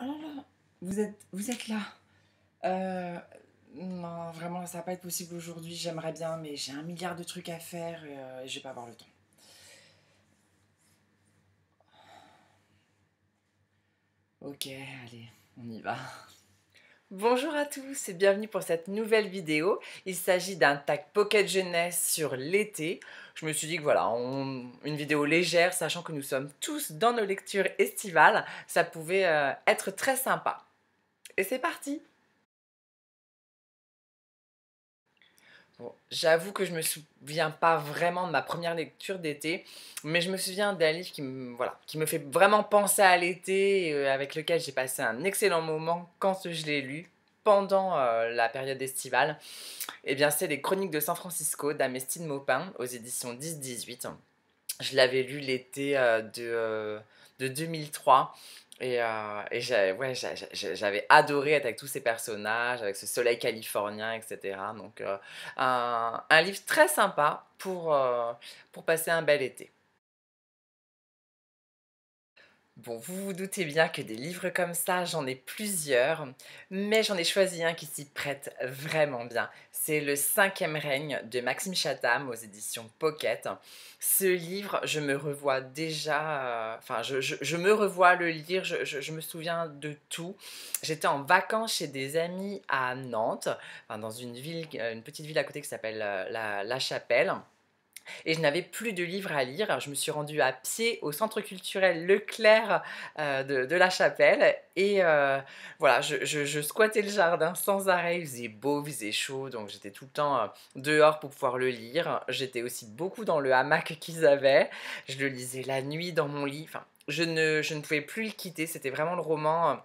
oh là là, vous êtes, vous êtes là. Euh, non, vraiment, ça va pas être possible aujourd'hui. J'aimerais bien, mais j'ai un milliard de trucs à faire et, euh, je vais pas avoir le temps. Ok, allez, on y va. Bonjour à tous et bienvenue pour cette nouvelle vidéo. Il s'agit d'un tag pocket jeunesse sur l'été. Je me suis dit que voilà, une vidéo légère, sachant que nous sommes tous dans nos lectures estivales, ça pouvait euh, être très sympa. Et c'est parti J'avoue que je me souviens pas vraiment de ma première lecture d'été, mais je me souviens d'un livre qui me, voilà, qui me fait vraiment penser à l'été, et euh, avec lequel j'ai passé un excellent moment quand je l'ai lu, pendant euh, la période estivale. Et eh bien, c'est Les Chroniques de San Francisco d'Amestine Maupin aux éditions 10-18. Je l'avais lu l'été euh, de, de 2003 et, euh, j'avais adoré être avec tous ces personnages, avec ce soleil californien, etc. Donc, euh, un, livre très sympa pour euh, passer un bel été. Bon, vous vous doutez bien que des livres comme ça, j'en ai plusieurs, mais j'en ai choisi un qui s'y prête vraiment bien. C'est Le cinquième règne de Maxime Chatham aux éditions Pocket. Ce livre, je me revois déjà, euh, enfin, je, me revois le lire, je, me souviens de tout. J'étais en vacances chez des amis à Nantes, dans une ville, euh, une petite ville à côté qui s'appelle euh, la Chapelle et je n'avais plus de livres à lire. je me suis rendue à pied au centre culturel Leclerc euh, de, La Chapelle et euh, voilà, je, squattais le jardin sans arrêt. Il faisait beau, il faisait chaud, donc j'étais tout le temps euh, dehors pour pouvoir le lire. J'étais aussi beaucoup dans le hamac qu'ils avaient. Je le lisais la nuit dans mon lit. je ne, je ne pouvais plus le quitter. C'était vraiment le roman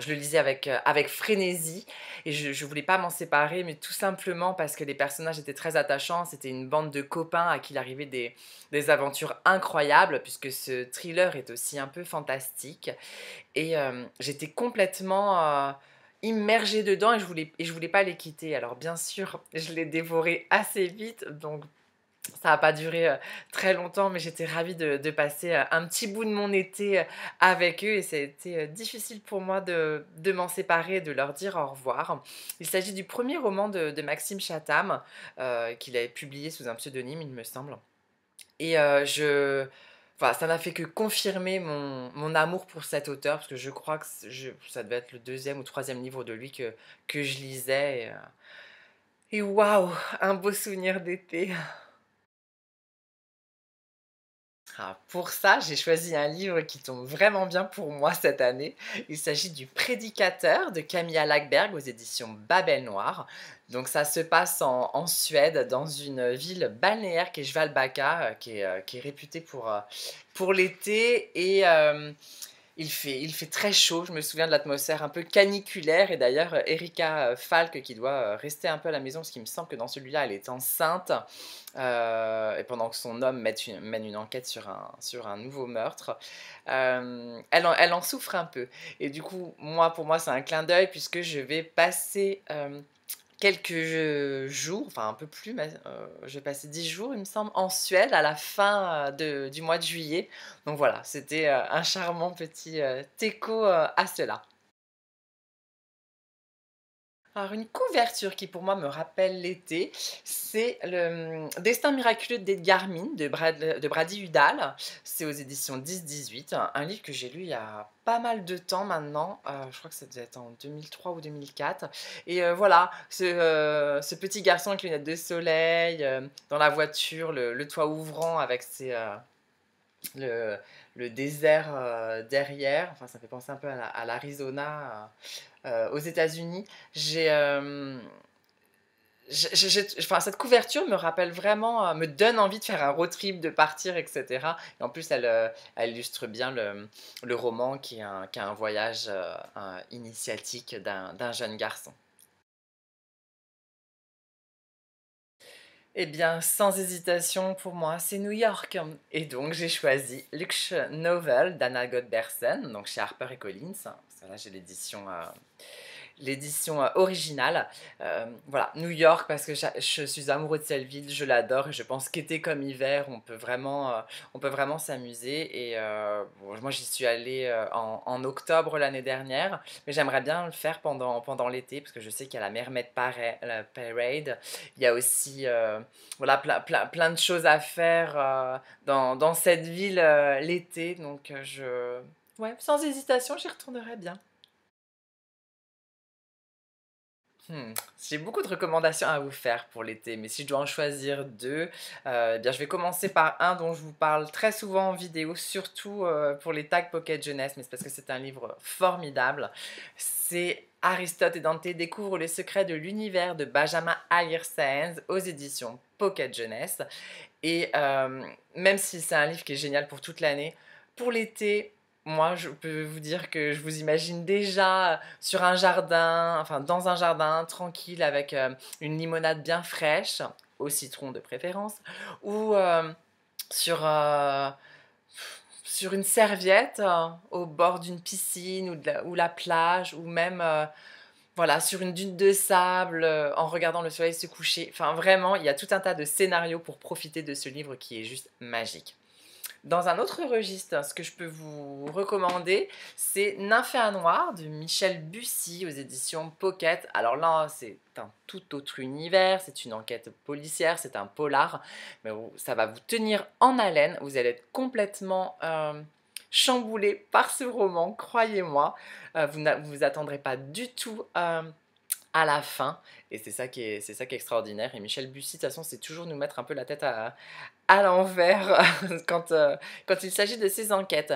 je le lisais avec, euh, avec frénésie et je, ne voulais pas m'en séparer, mais tout simplement parce que les personnages étaient très attachants. C'était une bande de copains à qui il arrivait des, aventures incroyables, puisque ce thriller est aussi un peu fantastique. Et euh, j'étais complètement euh, immergée dedans et je voulais, et je voulais pas les quitter. Alors bien sûr, je les dévorais assez vite, donc ça n'a pas duré euh, très longtemps, mais j'étais ravie de, passer euh, un petit bout de mon été euh, avec eux et c'était difficile pour moi de, de m'en séparer, de leur dire au revoir. Il s'agit du premier roman de, Maxime Chatham qu'il avait publié sous un pseudonyme, il me semble. Et je... Enfin, ça n'a fait que confirmer mon, mon, amour pour cet auteur, parce que je crois que ça devait être le deuxième ou troisième livre de lui que, que je lisais. et waouh, un beau souvenir d'été. Ah, pour ça, j'ai choisi un livre qui tombe vraiment bien pour moi cette année. Il s'agit du Prédicateur de Camilla Lackberg aux éditions Babel Noir. Donc ça se passe en, Suède, dans une ville balnéaire qui est Svalbaka, euh, euh, qui est, réputée pour, euh, pour l'été. Et il fait, très chaud, je me souviens de l'atmosphère un peu caniculaire. Et d'ailleurs, euh, Erika euh, Falk, qui doit euh, rester un peu à la maison, parce qu'il me semble que dans celui-là, elle est enceinte. et pendant que son homme mène une, enquête sur un, nouveau meurtre, elle, en, souffre un peu. Et du coup, moi, pour moi, c'est un clin d'œil, puisque je vais passer quelques euh, jours, enfin un peu plus, mais je euh, j'ai 10 jours, il me semble, en Suède à la fin euh, du mois de juillet. Donc voilà, c'était un charmant petit écho à cela une couverture qui pour moi me rappelle l'été, c'est le euh, Destin miraculeux d'Edgar Min de, de Brady Udall. C'est aux éditions 10-18, un livre que j'ai lu il y a pas mal de temps maintenant, euh, je crois que ça devait être en 2003 ou 2004. Et euh, voilà, ce, petit garçon avec lunettes de soleil, dans la voiture, le toit ouvrant avec ses, le, le désert euh, derrière. Enfin, ça fait penser un peu à l'Arizona euh, euh, aux États-Unis. J'ai. Enfin, cette couverture me rappelle vraiment, me donne envie de faire un road trip, de partir, etc. Et en plus, elle, illustre bien le, roman qui est un, voyage initiatique d'un jeune garçon. Eh bien, sans hésitation, pour moi, c'est New York. Et donc, j'ai choisi Lux Novel d'Anna Godbersen, donc chez Harper et Collins. là, j'ai l'édition. Euh, l'édition euh, originale. Euh, voilà, New York, parce que je suis amoureux de cette ville, je l'adore et je pense qu'été comme hiver, on peut vraiment, euh, on peut vraiment s'amuser. Et moi, j'y suis allée en, octobre l'année dernière, mais j'aimerais bien le faire pendant, pendant l'été, parce que je sais qu'il y a la Mermaid Parade, il y a aussi voilà, plein, plein, plein de choses à faire dans, dans, cette ville l'été. Donc, je... ouais, sans hésitation, j'y retournerai bien. Hmm. J'ai beaucoup de recommandations à vous faire pour l'été, mais si je dois en choisir deux, euh, eh bien, je vais commencer par un dont je vous parle très souvent en vidéo, surtout euh, pour les tags Pocket Jeunesse, mais c'est parce que c'est un livre formidable. C'est Aristote et Dante découvrent les secrets de l'univers de Benjamin Alir Saenz aux éditions Pocket Jeunesse. Et euh, même si c'est un livre qui est génial pour toute l'année, pour l'été, moi, je peux vous dire que je vous imagine déjà sur un jardin, enfin dans un jardin tranquille avec euh, une limonade bien fraîche, au citron de préférence, ou euh, sur, euh, sur une serviette au bord d'une piscine ou, la, ou la plage, ou même voilà, sur une dune de sable, en regardant le soleil se coucher. Enfin vraiment, il y a tout un tas de scénarios pour profiter de ce livre qui est juste magique. Dans un autre registre, ce que je peux vous recommander, c'est Nymphéa Noir de Michel Bussy aux éditions Pocket. Alors là, c'est un tout autre univers, c'est une enquête policière, c'est un polar, mais ça va vous tenir en haleine, vous allez être complètement... Euh, chamboulé par ce roman, croyez-moi. Euh, vous ne vous attendrez pas du tout euh, à la fin. Et c'est ça qui est, c'est ça qui est extraordinaire. Et Michel Bussy, de toute façon, c'est toujours nous mettre un peu la tête à, l'envers euh, quand, il s'agit de ces enquêtes.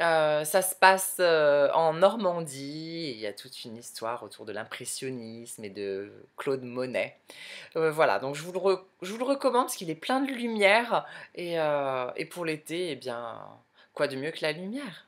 Euh, ça se passe euh, en Normandie, il y a toute une histoire autour de l'impressionnisme et de Claude Monet. voilà, donc je vous, le je recommande parce qu'il est plein de lumière et, et pour l'été, eh bien, quoi de mieux que la lumière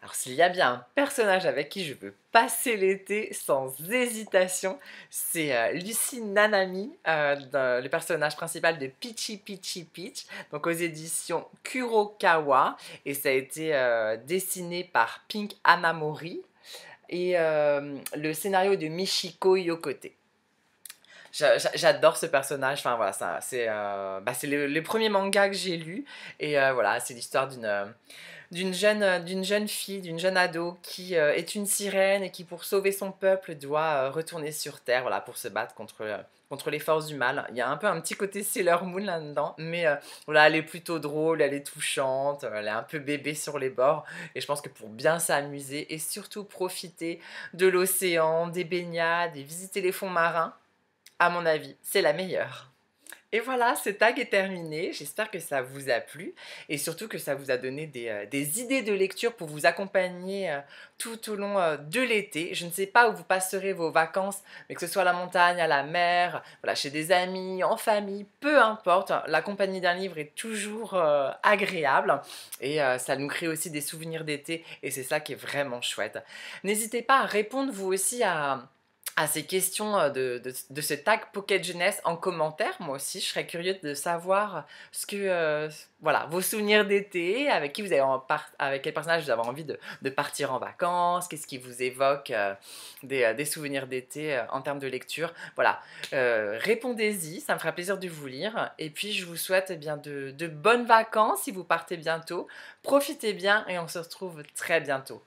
Alors s'il y a bien un personnage avec qui je veux passer l'été sans hésitation, c'est euh, Lucy Nanami, euh, le personnage principal de Peachy Pichi Peach, donc aux éditions Kurokawa, et ça a été euh, dessiné par Pink Amamori et le scénario de Michiko Yokote. J'adore ce personnage. Enfin voilà, ça, c'est le euh, bah, manga premiers mangas que j'ai lu Et euh, voilà, c'est l'histoire d'une euh, d'une jeune, d'une jeune fille, d'une jeune ado qui est une sirène et qui, pour sauver son peuple, doit retourner sur Terre voilà, pour se battre contre, contre les forces du mal. Il y a un peu un petit côté Sailor Moon là-dedans, mais voilà, elle est plutôt drôle, elle est touchante, elle est un peu bébé sur les bords. Et je pense que pour bien s'amuser et surtout profiter de l'océan, des baignades et visiter les fonds marins, à mon avis, c'est la meilleure. Et voilà, ce tag est terminé. J'espère que ça vous a plu et surtout que ça vous a donné des, euh, idées de lecture pour vous accompagner euh, tout au long euh, de l'été. Je ne sais pas où vous passerez vos vacances, mais que ce soit à la montagne, à la mer, voilà, chez des amis, en famille, peu importe, la compagnie d'un livre est toujours agréable et ça nous crée aussi des souvenirs d'été et c'est ça qui est vraiment chouette. N'hésitez pas à répondre vous aussi à à ces questions euh, de, ce tag Pocket Jeunesse en commentaire. Moi aussi, je serais curieux de savoir ce que, euh, voilà, vos souvenirs d'été, avec qui vous avez en part, avec quel personnage vous avez envie de, partir en vacances, qu'est-ce qui vous évoque euh, des, souvenirs d'été en termes de lecture. Voilà, répondez-y, ça me fera plaisir de vous lire. Et puis, je vous souhaite eh bien de, de bonnes vacances si vous partez bientôt. Profitez bien et on se retrouve très bientôt.